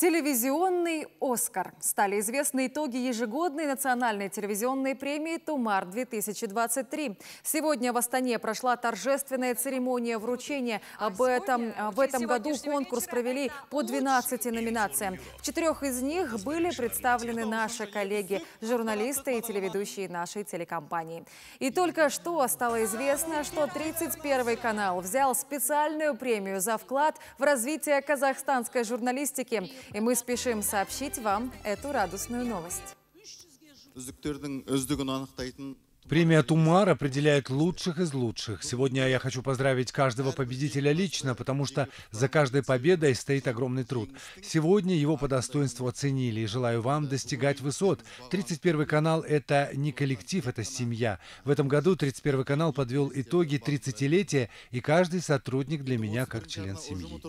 Телевизионный «Оскар». Стали известны итоги ежегодной национальной телевизионной премии «Тумар-2023». Сегодня в Астане прошла торжественная церемония вручения. Об этом, в этом году конкурс провели по 12 номинациям. В четырех из них были представлены наши коллеги, журналисты и телеведущие нашей телекомпании. И только что стало известно, что 31 канал взял специальную премию за вклад в развитие казахстанской журналистики. И мы спешим сообщить вам эту радостную новость. Премия Тумар определяет лучших из лучших. Сегодня я хочу поздравить каждого победителя лично, потому что за каждой победой стоит огромный труд. Сегодня его по достоинству оценили, и желаю вам достигать высот. 31 канал — это не коллектив, это семья. В этом году 31 канал подвел итоги 30-летия, и каждый сотрудник для меня как член семьи.